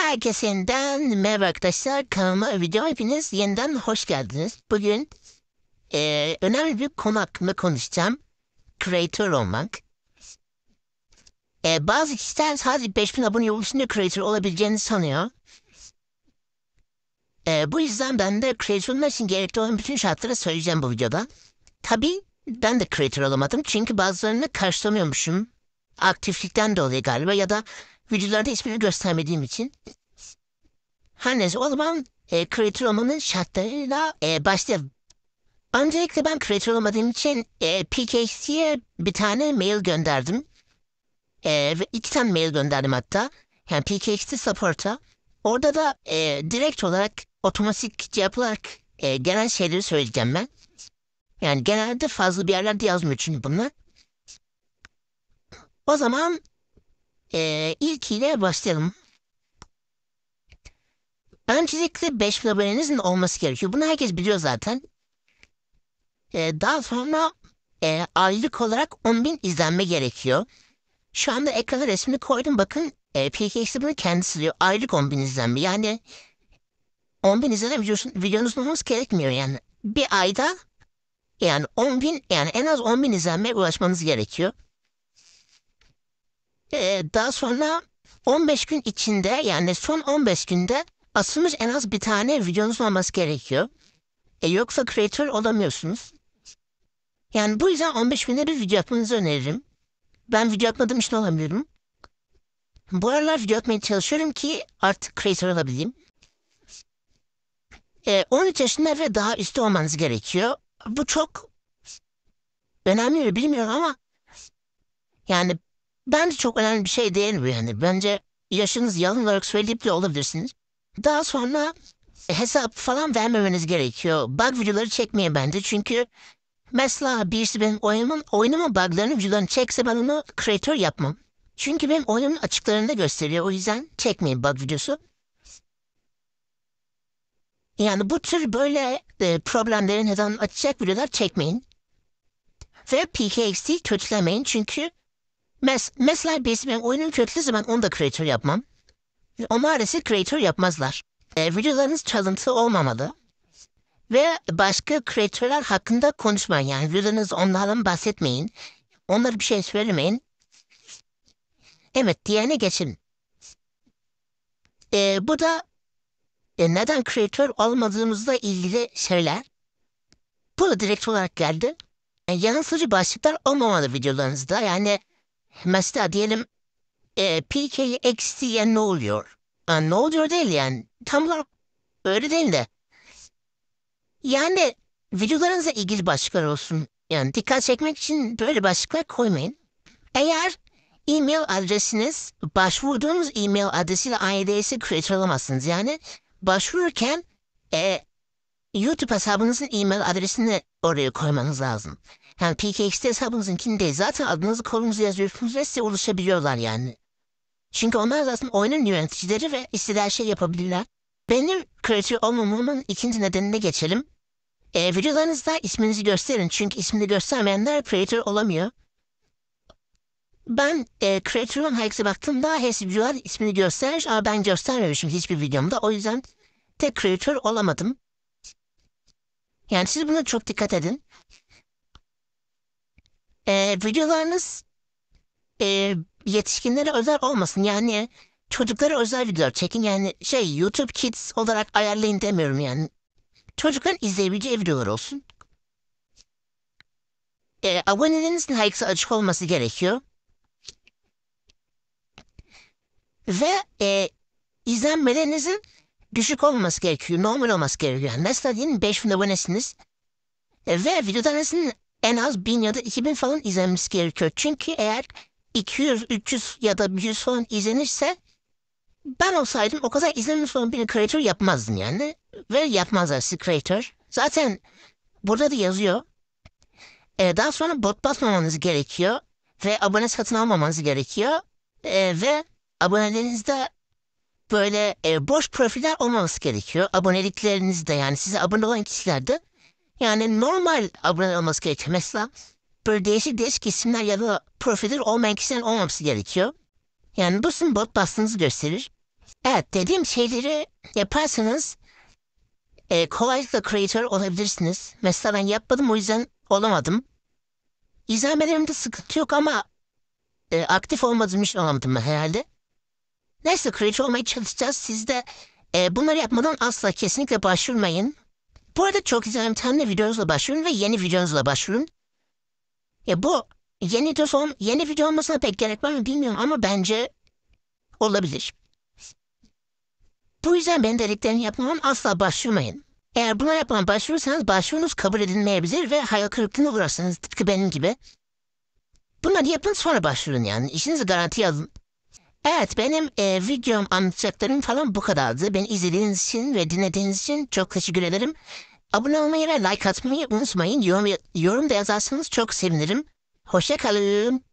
Herkesinden merhaba arkadaşlar. Kanalıma video hepiniz yeniden hoş geldiniz. Bugün e, önemli bir konu hakkında konuşacağım. Creator olmak. E, bazı kişiler sadece 5000 abone oluşunda creator olabileceğini sanıyor. E, bu yüzden ben de creator olmak için gerekli olan bütün şartları söyleyeceğim bu videoda. Tabi ben de creator olamadım çünkü bazılarını karşılamıyormuşum. Aktiflikten dolayı galiba ya da Videolarda ismini göstermediğim için. Her neyse o zaman e, Creator olmanın şartlarıyla e, başlayalım. Öncelikle ben Creator olmadığım için e, PKC'ye bir tane mail gönderdim. E, ve iki tane mail gönderdim hatta. Yani PKC support'a. Orada da e, direkt olarak otomatik yapılarak e, gelen şeyleri söyleyeceğim ben. Yani genelde fazla bir yerlerde yazmıyor çünkü bunlar. O zaman ee, ilkiyle başlayalım. Öncelikle 5 flabelinizin olması gerekiyor. Bunu herkes biliyor zaten. Ee, daha sonra e, aylık olarak 10.000 izlenme gerekiyor. Şu anda ekrana resmini koydum. Bakın e, PKX'de bunu kendisi diyor. Aylık 10.000 izlenme. Yani 10.000 izlenme videosun, videonuz olması gerekmiyor yani. Bir ayda yani 10.000 yani en az 10.000 izlenmeye ulaşmanız gerekiyor. Ee, daha sonra 15 gün içinde yani son 15 günde asılmış en az bir tane videonuz olması gerekiyor. E, yoksa creator olamıyorsunuz. Yani bu yüzden 15 günde bir video yapmanızı öneririm. Ben video yapmadığım için olamıyorum. Bu aralar video yapmaya çalışıyorum ki artık creator olabileyim. E, 13 yaşında ve daha üstü olmanız gerekiyor. Bu çok önemli mi bilmiyorum ama yani bence çok önemli bir şey değil bu yani. Bence yaşınız yalan olarak söyleyip de olabilirsiniz. Daha sonra e, hesap falan vermemeniz gerekiyor. Bug videoları çekmeyin bence çünkü mesela birisi benim oyunun, oynama buglarını videolarını çekse ben onu creator yapmam. Çünkü benim oyunumun açıklarında gösteriyor. O yüzden çekmeyin bug videosu. Yani bu tür böyle e, problemleri neden açacak videolar çekmeyin. Ve PKXT kötülemeyin çünkü Mes mesela bizim oyunun köklü zaman onu da creator yapmam. O maalesef creator yapmazlar. E, videolarınız çalıntı olmamalı. Ve başka creatorlar hakkında konuşmayın. Yani videolarınız onlardan bahsetmeyin. Onlara bir şey söylemeyin. Evet diğerine geçin. E, bu da e, neden creator olmadığımızla ilgili şeyler. Bu da direkt olarak geldi. Yani e, yansıcı başlıklar olmamalı videolarınızda. Yani mesela diyelim e, PK'yi eksi ne oluyor? Ha, e, ne oluyor değil yani. Tam olarak öyle değil de. Yani videolarınızla ilgili başlıklar olsun. Yani dikkat çekmek için böyle başlıklar koymayın. Eğer e-mail adresiniz başvurduğunuz e-mail adresiyle aynı değilse kreatör olamazsınız. Yani başvururken e, YouTube hesabınızın e-mail adresini oraya koymanız lazım. Yani PKX'de hesabınızınkini değil. Zaten adınızı kolunuzu yazıyor, ve size ulaşabiliyorlar yani. Çünkü onlar zaten oyunun yöneticileri ve istediği şey yapabilirler. Benim kreatör olmamamın ikinci nedenine geçelim. E, videolarınızda isminizi gösterin. Çünkü ismini göstermeyenler kreatör olamıyor. Ben e, kreatör olan herkese baktığımda hepsi videolar ismini göstermiş ama ben göstermemişim hiçbir videomda. O yüzden tek kreatör olamadım. Yani siz buna çok dikkat edin. Ee, videolarınız e, yetişkinlere özel olmasın. Yani çocuklara özel videolar çekin. Yani şey YouTube Kids olarak ayarlayın demiyorum yani. Çocukların izleyebileceği videolar olsun. E, abonelerinizin herkese açık olması gerekiyor. Ve e, izlenmelerinizin düşük olması gerekiyor. Normal olması gerekiyor. Yani mesela diyelim 5000 abonesiniz. E, ve videolarınızın en az 1000 ya da 2000 falan izlenmesi gerekiyor. Çünkü eğer 200, 300 ya da 100 falan izlenirse ben olsaydım o kadar izlenmiş olan bir creator yapmazdım yani. Ve yapmazlar siz creator. Zaten burada da yazıyor. Ee, daha sonra bot basmamanız gerekiyor. Ve abone satın almamanız gerekiyor. Ee, ve abonelerinizde böyle e, boş profiller olmaması gerekiyor. Aboneliklerinizde yani size abone olan kişilerde yani normal abone olması gereken mesela böyle değişik değişik isimler ya da profilleri olmayan kişilerin olmaması gerekiyor. Yani bu sizin bot bastığınızı gösterir. Evet dediğim şeyleri yaparsanız e, kolaylıkla creator olabilirsiniz. Mesela ben yapmadım o yüzden olamadım. İzlemelerimde sıkıntı yok ama e, aktif olmadığım için olamadım ben herhalde. Neyse creator olmaya çalışacağız. Siz de e, bunları yapmadan asla kesinlikle başvurmayın. Bu arada çok güzel yöntemle videonuzla başvurun ve yeni videonuzla başvurun. Ya bu yeni telefon, yeni video olmasına pek gerek var mı bilmiyorum ama bence olabilir. Bu yüzden ben dediklerini yapmadan asla başvurmayın. Eğer buna yapmam başvurursanız başvurunuz kabul edilmeyebilir ve hayal kırıklığına uğrarsınız tıpkı benim gibi. Bunları yapın sonra başvurun yani. işinizi garantiye alın. Evet benim e, videom anlatacaklarım falan bu kadardı. Beni izlediğiniz için ve dinlediğiniz için çok teşekkür ederim. Abone olmayı ve like atmayı unutmayın. Yorum, yorum da yazarsanız çok sevinirim. Hoşça kalın.